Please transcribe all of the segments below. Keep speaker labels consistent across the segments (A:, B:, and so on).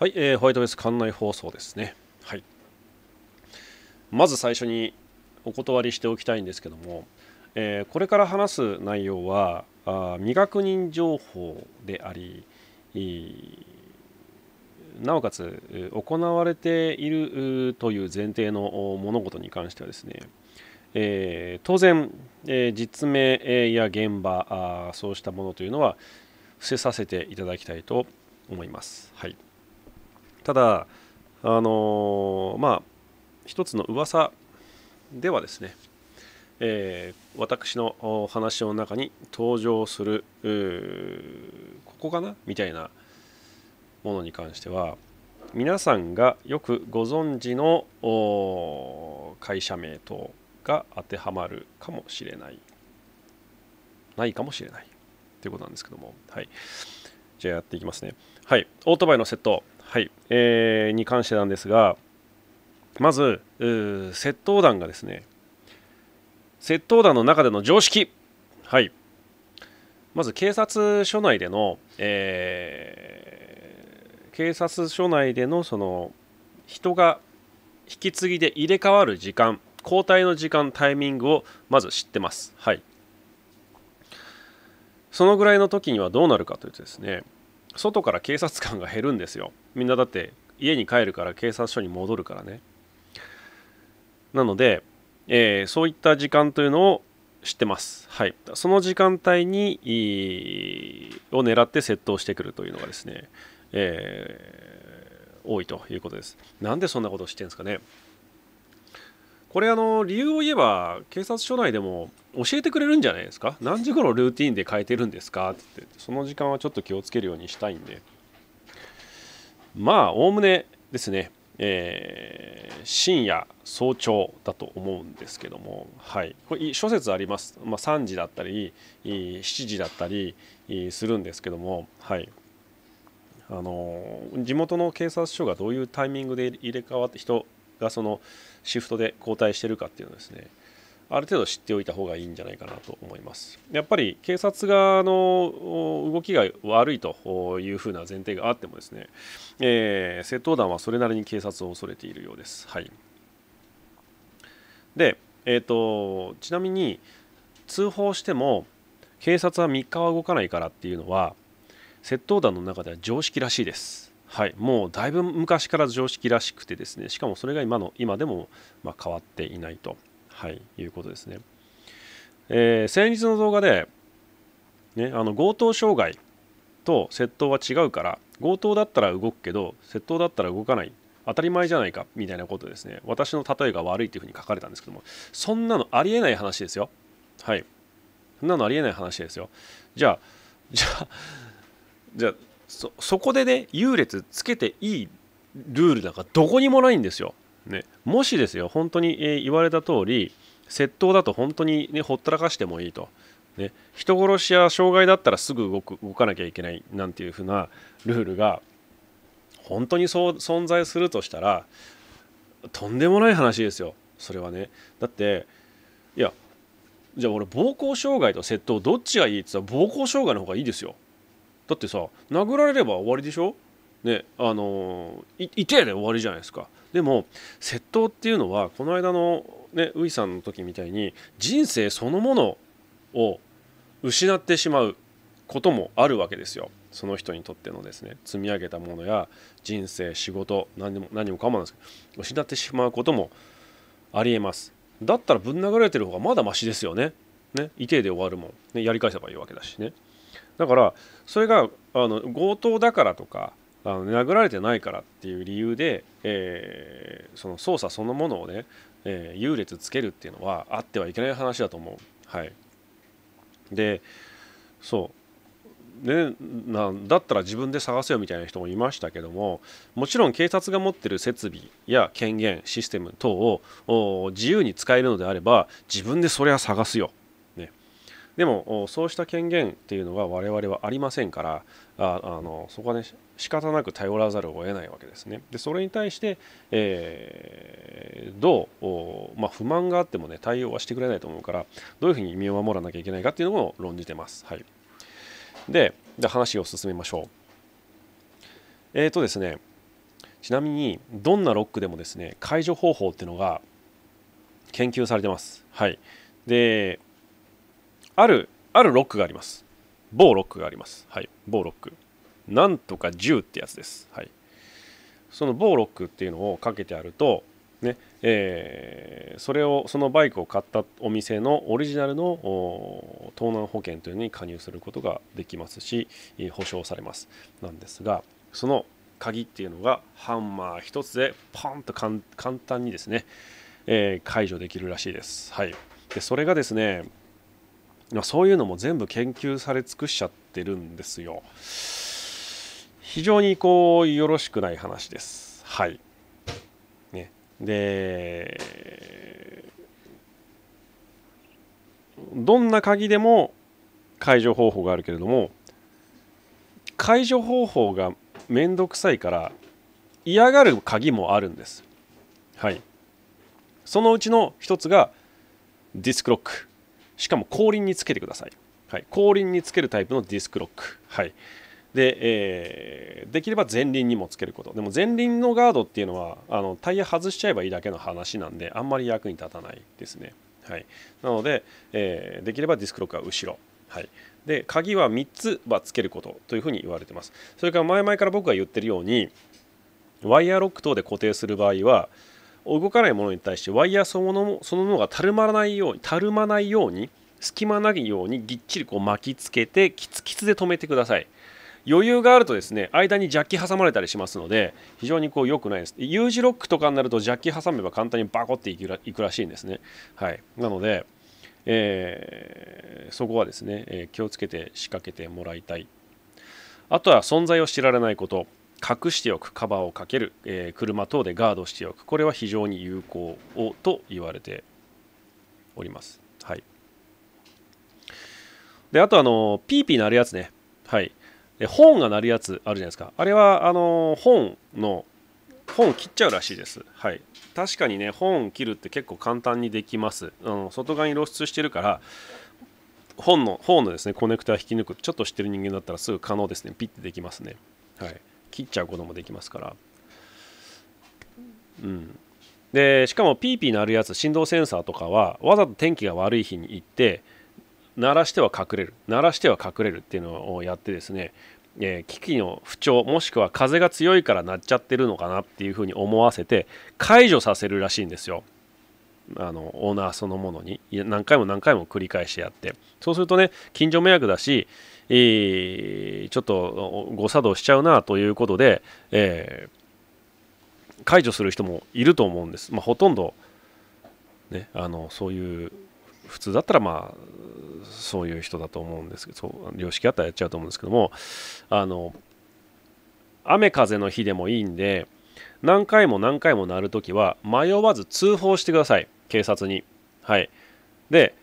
A: はい、えー、ホワイトベース館内放送ですね。はい。まず最初にお断りしておきたいんですけども、えー、これから話す内容はあ未確認情報であり、なおかつ行われているという前提の物事に関してはですね、えー、当然、えー、実名や現場あそうしたものというのは伏せさせていただきたいと思います。はいただあのー、まあ一つの噂ではですね、えー、私の話の中に登場するここかなみたいなものに関しては皆さんがよくご存知の会社名等が当てはまるかもしれないないかもしれないということなんですけどもはいじゃあやっていきますねはいオートバイのットはい、えー、に関してなんですがまず窃盗団がですね窃盗団の中での常識はいまず警察署内での、えー、警察署内でのその人が引き継ぎで入れ替わる時間交代の時間タイミングをまず知ってますはいそのぐらいの時にはどうなるかというとですね外から警察官が減るんですよみんなだって家に帰るから警察署に戻るからねなので、えー、そういった時間というのを知ってます、はい、その時間帯にを狙って窃盗してくるというのがですね、えー、多いということですなんでそんなことをしてるんですかねこれあの理由を言えば警察署内でも教えてくれるんじゃないですか何時頃ルーティンで変えてるんですかってってその時間はちょっと気をつけるようにしたいんでまあおおむねですね、えー、深夜早朝だと思うんですけども、はい、これ諸説あります、まあ、3時だったり7時だったりするんですけども、はい、あの地元の警察署がどういうタイミングで入れ替わって人がそのシフトで交代してるかっていうのですねある程度知っておいた方がいいんじゃないかなと思いますやっぱり警察側の動きが悪いというふうな前提があってもですね、えー、窃盗団はそれなりに警察を恐れているようですはいで、えーとちなみに通報しても警察は3日は動かないからっていうのは窃盗団の中では常識らしいですはい、もうだいぶ昔から常識らしくてですねしかもそれが今の今でもま変わっていないと、はい、いうことですね。えー、先日の動画で、ね、あの強盗傷害と窃盗は違うから強盗だったら動くけど窃盗だったら動かない当たり前じゃないかみたいなことですね私の例えが悪いというふうに書かれたんですけどもそんなのありえない話ですよはいそんなのありえない話ですよじゃあじゃあじゃあそこでね優劣つけていいルールなんかどこにもないんですよ。ね、もしですよ本当に、えー、言われた通り窃盗だと本当に、ね、ほったらかしてもいいと、ね、人殺しや障害だったらすぐ動く動かなきゃいけないなんていうふうなルールが本当にそう存在するとしたらとんでもない話ですよそれはね。だっていやじゃあ俺暴行傷害と窃盗どっちがいいって言ったら暴行傷害の方がいいですよ。だってさ殴られれば終わりでしょねあのー、いで終わりじゃないですかでも窃盗っていうのはこの間のねウイさんの時みたいに人生そのものを失ってしまうこともあるわけですよその人にとってのですね積み上げたものや人生仕事何でも何もかもなんですけど失ってしまうこともありえますだったらぶん殴られてる方がまだましですよねね痛いで終わるもん、ね、やり返せばいいわけだしねだからそれがあの強盗だからとかあの殴られてないからっていう理由で、えー、その捜査そのものをね、えー、優劣つけるっていうのはあってはいけない話だと思う。はい、でそうね、だったら自分で探せよみたいな人もいましたけどももちろん警察が持ってる設備や権限システム等を自由に使えるのであれば自分でそれは探すよでもそうした権限っていうのが我々はありませんからああのそこはね仕方なく頼らざるを得ないわけですね。でそれに対して、えー、どう、まあ、不満があってもね対応はしてくれないと思うからどういうふうに身を守らなきゃいけないかっていうのを論じてます。はい、で話を進めましょう。えっ、ー、とですねちなみにどんなロックでもですね解除方法っていうのが研究されてます。はい、であるあるロックがあります某ロックがありますはい某ロックなんとか10ってやつですはいその某ロックっていうのをかけてあるとねえー、それをそのバイクを買ったお店のオリジナルの盗難保険というのに加入することができますし、え保証されますなんですがその鍵っていうのがハンマー1つでポンと簡単にですね、えー、解除できるらしいです、はい、でそれがですねそういうのも全部研究され尽くしちゃってるんですよ非常にこうよろしくない話ですはいねでどんな鍵でも解除方法があるけれども解除方法がめんどくさいから嫌がる鍵もあるんですはいそのうちの一つがディスクロックしかも後輪につけてください、はい、後輪につけるタイプのディスクロック、はいでえー、できれば前輪にもつけることでも前輪のガードっていうのはあのタイヤ外しちゃえばいいだけの話なんであんまり役に立たないですね、はい、なので、えー、できればディスクロックは後ろ、はい、で鍵は3つはつけることというふうに言われてますそれから前々から僕が言ってるようにワイヤーロック等で固定する場合は動かないものに対してワイヤーそのものそのものがたるまないようにたるまないように隙間ないようにぎっちりこう巻きつけてキツキツで留めてください余裕があるとですね間にジャッキ挟まれたりしますので非常にこう良くないです U 字ロックとかになるとジャッキ挟めば簡単にバコっていくらしいんですねはいなので、えー、そこはですね、えー、気をつけて仕掛けてもらいたいあとは存在を知られないこと隠しておくカバーをかける、えー、車等でガードしておくこれは非常に有効をと言われております。はい、であとあのピーピー鳴るやつね、はい、で本が鳴るやつあるじゃないですかあれはあの本の本切っちゃうらしいです。はい、確かにね本切るって結構簡単にできます。あの外側に露出してるから本の本のですねコネクタ引き抜くちょっと知ってる人間だったらすぐ可能ですねピッてできますね。はい切っちゃうこともできますから。うん、でしかもピーピー鳴るやつ振動センサーとかはわざと天気が悪い日に行って鳴らしては隠れる鳴らしては隠れるっていうのをやってですね、えー、機器の不調もしくは風が強いから鳴っちゃってるのかなっていうふうに思わせて解除させるらしいんですよ。あのオーナーそのものに何回も何回も繰り返してやってそうするとね近所迷惑だしえちょっと誤作動しちゃうなということで、えー、解除する人もいると思うんです。まあ、ほとんど、ね、あのそういう普通だったらまあそういう人だと思うんですけど良識あったらやっちゃうと思うんですけどもあの雨風の日でもいいんで何回も何回も鳴るときは迷わず通報してください警察にはいで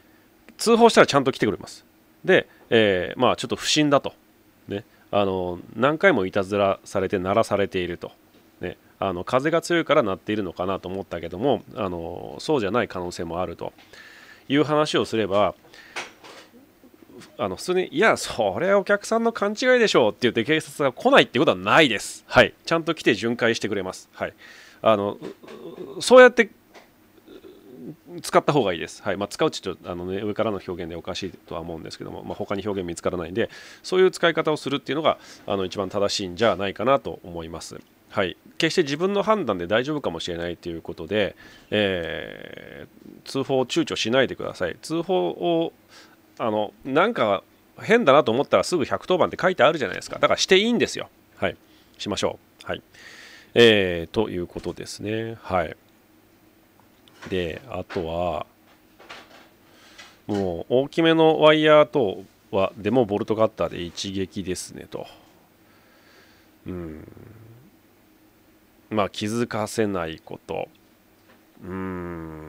A: 通報したらちゃんと来てくれますでえー、まあ、ちょっと不審だと、ね、あの何回もいたずらされて鳴らされていると、ね、あの風が強いから鳴っているのかなと思ったけどもあのそうじゃない可能性もあるという話をすればあの普通に「いやそれはお客さんの勘違いでしょう」って言って警察が来ないってことはないです、はい、ちゃんと来て巡回してくれます、はい、あのそうやって使った方がいいです、はいまあ、使うちょっとあの、ね、上からの表現でおかしいとは思うんですけども、まあ、他に表現見つからないんでそういう使い方をするっていうのがあの一番正しいんじゃないかなと思います。はい、決して自分の判断で大丈夫かもしれないということで、えー、通報を躊躇しないでください。通報をあのなんか変だなと思ったらすぐ110番って書いてあるじゃないですか。だからしていいんですよ。はい、しましょう。はい、えー、ということですね。はい。であとはもう大きめのワイヤーとはでもボルトカッターで一撃ですねとうんまあ気づかせないことうん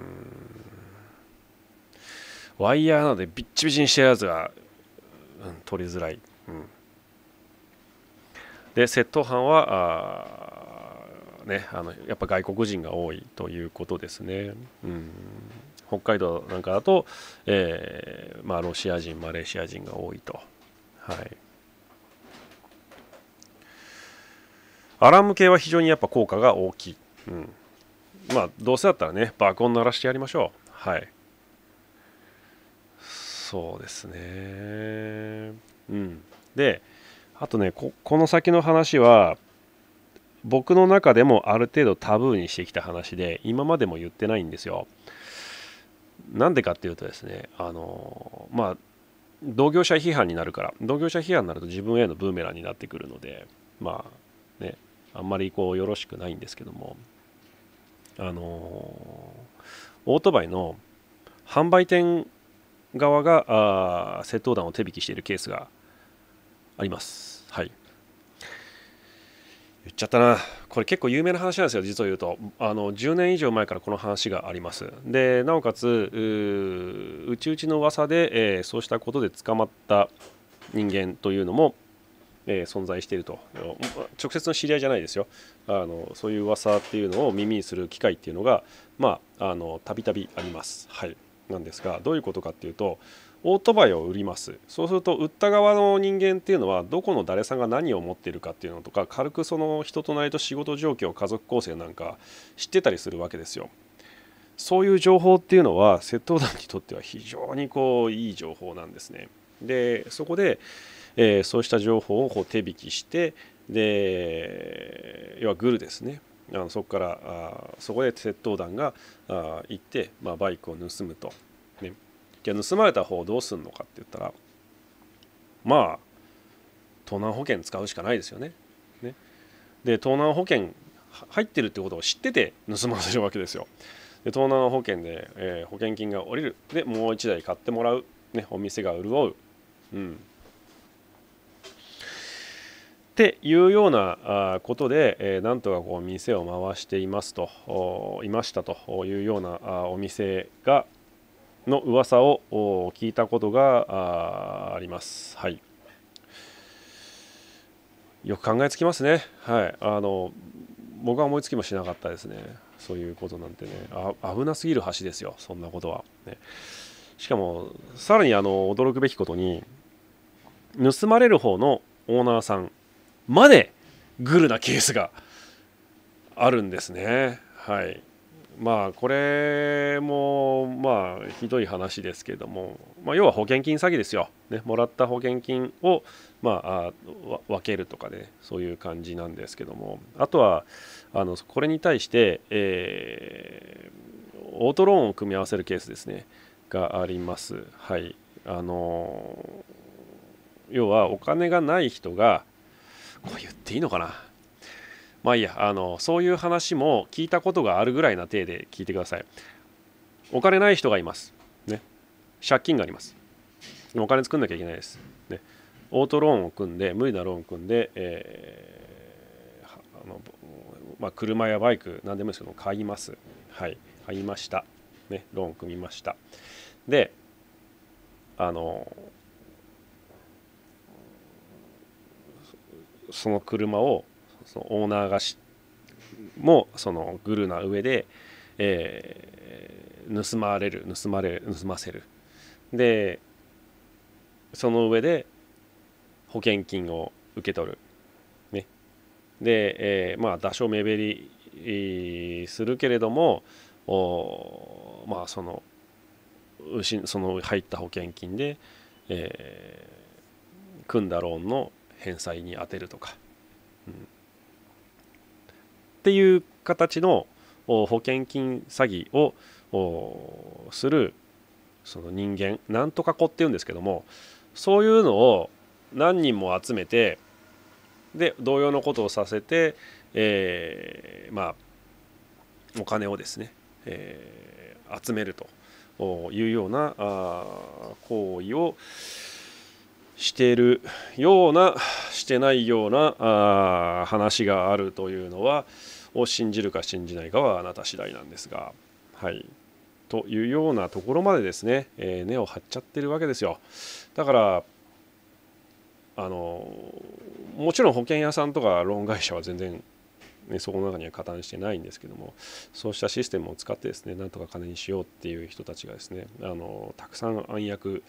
A: ワイヤーなのでビッチビチにしてるやつが、うん、取りづらい、うん、で窃盗犯はあねあのやっぱ外国人が多いということですね。うん北海道なんかだと、えー、まあ、ロシア人、マレーシア人が多いと。はい、アラーム系は非常にやっぱ効果が大きい。うん、まあ、どうせだったらね、爆音鳴らしてやりましょう。はい。そうですね。うん。で、あとね、ここの先の話は、僕の中でもある程度タブーにしてきた話で今までも言ってないんですよ。なんでかっていうとですねあのまあ同業者批判になるから同業者批判になると自分へのブーメランになってくるのでまあねあんまりこうよろしくないんですけどもあのオートバイの販売店側があ窃盗団を手引きしているケースがあります。はい言っちゃったなこれ結構有名な話なんですよ実を言うとあの10年以上前からこの話がありますでなおかつうちうちの噂で、えー、そうしたことで捕まった人間というのも、えー、存在していると直接の知り合いじゃないですよあのそういう噂っていうのを耳にする機会っていうのがまあたびたびありますはいなんですがどういうことかっていうとオートバイを売りますそうすると売った側の人間っていうのはどこの誰さんが何を持っているかっていうのとか軽くその人となりと仕事状況家族構成なんか知ってたりするわけですよそういう情報っていうのは窃盗団にとっては非常にこういい情報なんですねでそこで、えー、そうした情報をこう手引きしてで要はグルですねあのそこからあそこで窃盗団があ行って、まあ、バイクを盗むとじゃあ盗まれた方どうすんのかって言ったらまあ盗難保険使うしかないですよね。ねで盗難保険入ってるってことを知ってて盗まれるわけですよ。で盗難保険で、えー、保険金が下りるでもう一台買ってもらう、ね、お店が潤う、うん、っていうようなことで、えー、なんとかこう店を回していますといましたというようなお店がの噂を聞いたことがあります。はい、よく考えつきますね。はい、あの僕は思いつきもしなかったですね。そういうことなんてねあ危なすぎる橋ですよそんなことは、ね、しかもさらにあの驚くべきことに盗まれる方のオーナーさんまでグルなケースがあるんですねはいまあ、これもまあひどい話ですけども、まあ、要は保険金詐欺ですよ、ね、もらった保険金を、まあ、分けるとかねそういう感じなんですけどもあとはあのこれに対して、えー、オートローンを組み合わせるケースですねがあります。はい、あの要はお金がない人がこう言っていいのかなまあいいやあのそういう話も聞いたことがあるぐらいな体で聞いてくださいお金ない人がいますね借金がありますお金作んなきゃいけないですねオートローンを組んで無理なローンを組んで、えー、あのまあ、車やバイク何でもいいですけど買いますはい買いましたねローン組みましたであのその車をそのオーナーがしもそのグルな上で、えー、盗まれる盗まれ盗ませるでその上で保険金を受け取る、ね、で、えー、まあ多少目減り、するけれどもおまあそのその入った保険金で、えー、組んだローンの返済に充てるとか、うん、っていう形の保険金詐欺をするその人間なんとか子っていうんですけどもそういうのを何人も集めてで同様のことをさせて、えー、まあお金をですね、えー、集めるというような行為をしているようなしてないような話があるというのは、を信じるか信じないかはあなた次第なんですが、はい、というようなところまでですね、えー、根を張っちゃってるわけですよだからあのもちろん保険屋さんとかローン会社は全然、ね、そこの中には加担してないんですけどもそうしたシステムを使ってですねなんとか金にしようっていう人たちがですねあのたくさん暗躍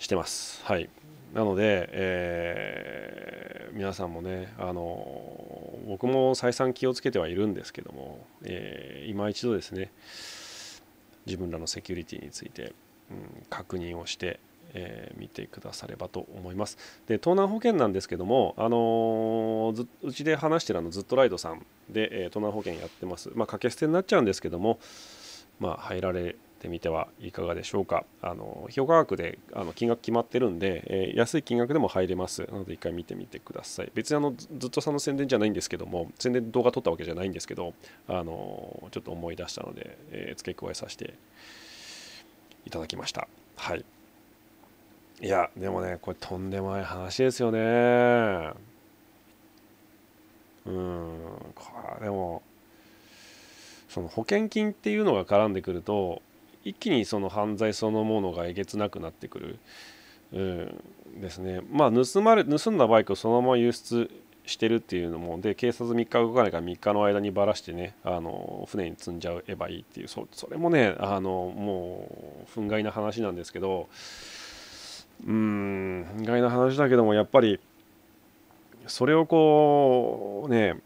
A: してますはいなので、えー、皆さんもねあの僕も再三気をつけてはいるんですけども、えー、今一度ですね自分らのセキュリティについて、うん、確認をして、えー、見てくださればと思います。で盗難保険なんですけども、あのうちで話してるあのずっとライドさんで、えー、盗難保険やってます、まあ、掛け捨てになっちゃうんですけども、まあ、入られってみてはいかがでしょうか。あの評価額であの金額決まってるんで、えー、安い金額でも入れます。なので一回見てみてください。別にあのずっとさんの宣伝じゃないんですけども、宣伝動画撮ったわけじゃないんですけど、あのちょっと思い出したので、えー、付け加えさせていただきました。はい。いや、でもね、これとんでもない話ですよね。うん、これでも、その保険金っていうのが絡んでくると一気にその犯罪そのものがえげつなくなってくる、うん、ですね。まあ盗まれ盗んだバイクをそのまま輸出してるっていうのもで警察3日動かないから3日の間にばらしてねあの船に積んじゃえばいいっていうそれもねあのもう憤慨な話なんですけどうん憤慨な話だけどもやっぱりそれをこうね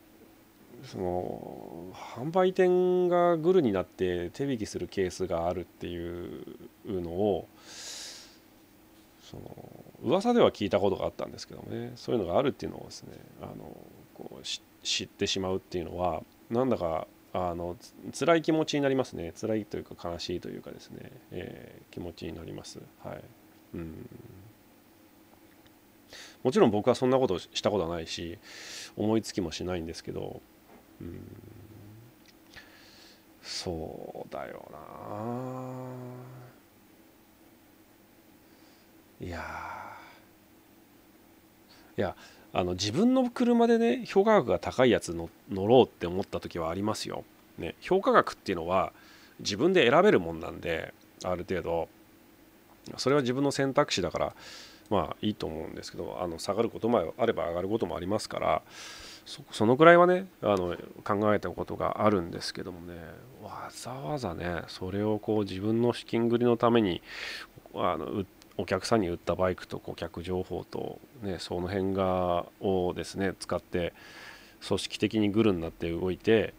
A: その販売店がグルになって手引きするケースがあるっていうのをその噂では聞いたことがあったんですけどねそういうのがあるっていうのをですねあのこう知ってしまうっていうのはなんだかあの辛い気持ちになりますね辛いというか悲しいというかですね、えー、気持ちになりますはいうんもちろん僕はそんなことしたことはないし思いつきもしないんですけどそうだよないやいやあの自分の車でね評価額が高いやつの乗ろうって思った時はありますよ。ね、評価額っていうのは自分で選べるもんなんである程度それは自分の選択肢だからまあいいと思うんですけどあの下がることもあれば上がることもありますからそのくらいはねあの考えたことがあるんですけどもねわざわざねそれをこう自分の資金繰りのためにあのお客さんに売ったバイクと顧客情報と、ね、その辺がをですね使って組織的にグルになって動いて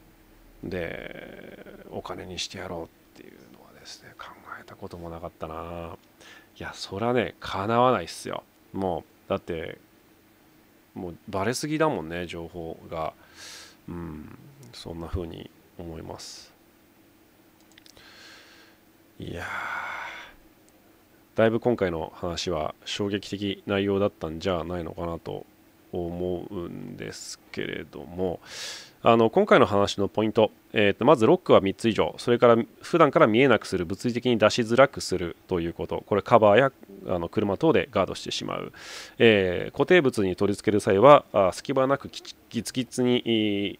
A: でお金にしてやろうっていうのはですね考えたこともなかったないやそりゃねかなわないっすよもうだってもうバレすぎだもんね情報がうんそんな風に思いますいやだいぶ今回の話は衝撃的内容だったんじゃないのかなと思うんですけれどもあの今回の話のポイント、えー、とまずロックは3つ以上それから普段から見えなくする物理的に出しづらくするということこれカバーやあの車等でガードしてしまう、えー、固定物に取り付ける際はあ隙間なくきつきつに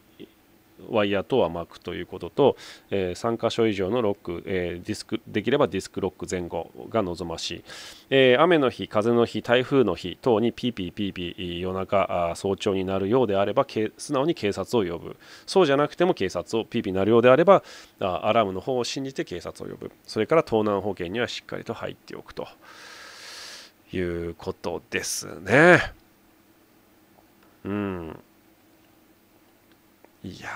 A: ワイヤー等は巻くということと、えー、3箇所以上のロック、えー、ディスクできればディスクロック前後が望ましい、えー、雨の日風の日台風の日等にピーピーピーピー夜中あ早朝になるようであれば素直に警察を呼ぶそうじゃなくても警察をピーピーなるようであればあアラームの方を信じて警察を呼ぶそれから盗難保険にはしっかりと入っておくということですねうん。いや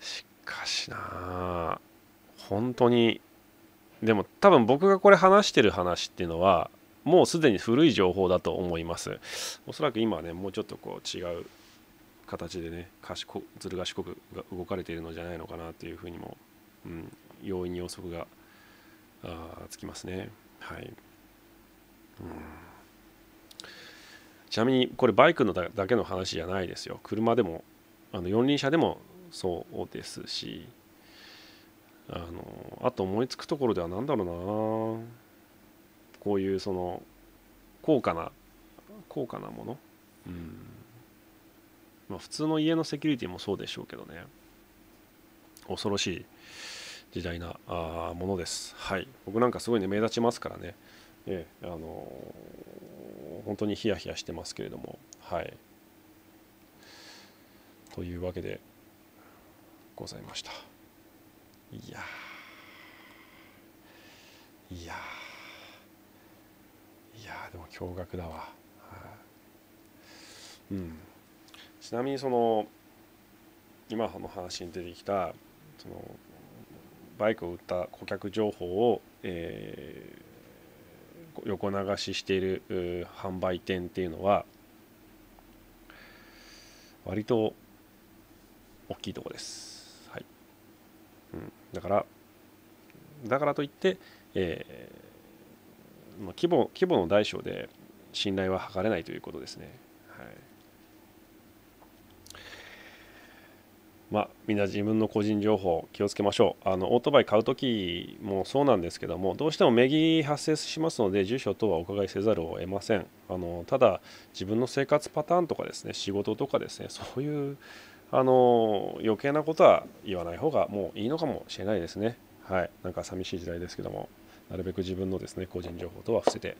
A: しかしな本当にでも多分僕がこれ話してる話っていうのはもうすでに古い情報だと思いますおそらく今はねもうちょっとこう違う形でね賢ずる賢くが動かれているのじゃないのかなというふうにも、うん、容易に予測がつきますねはい、うんちなみにこれバイクのだけの話じゃないですよ車でもあの四輪車でもそうですしあのあと思いつくところでは何だろうなこういうその高価な高価なものうんまあ普通の家のセキュリティもそうでしょうけどね恐ろしい時代なあものですはい僕なんかすごいね目立ちますからねええあのー本当にヒヤヒヤしてますけれどもはいというわけでございましたいやいやいやでも驚愕だわ、うんちなみにその今の話に出てきたそのバイクを売った顧客情報を、えー、横流ししている販売店っていうのは割と大きいとこです、はいうん、だからだからといって、えー、ま規模規模の大小で信頼は図れないということですね。はいまあ、みんな自分の個人情報気をつけましょうあのオートバイ買う時もそうなんですけどもどうしても名義発生しますので住所等はお伺いせざるを得ませんあのただ自分の生活パターンとかですね仕事とかですねそういうあの余計なことは言わない方がもういいのかもしれないですねはいなんか寂しい時代ですけどもなるべく自分のですね個人情報とは伏せて、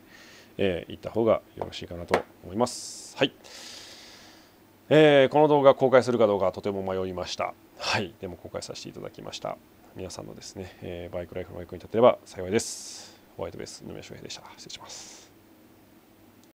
A: えー、いった方がよろしいかなと思いますはいえー、この動画公開するかどうかとても迷いましたはいでも公開させていただきました皆さんのですね、えー、バイクライフの役に立てれば幸いですホワイトベース野宮翔平でした失礼します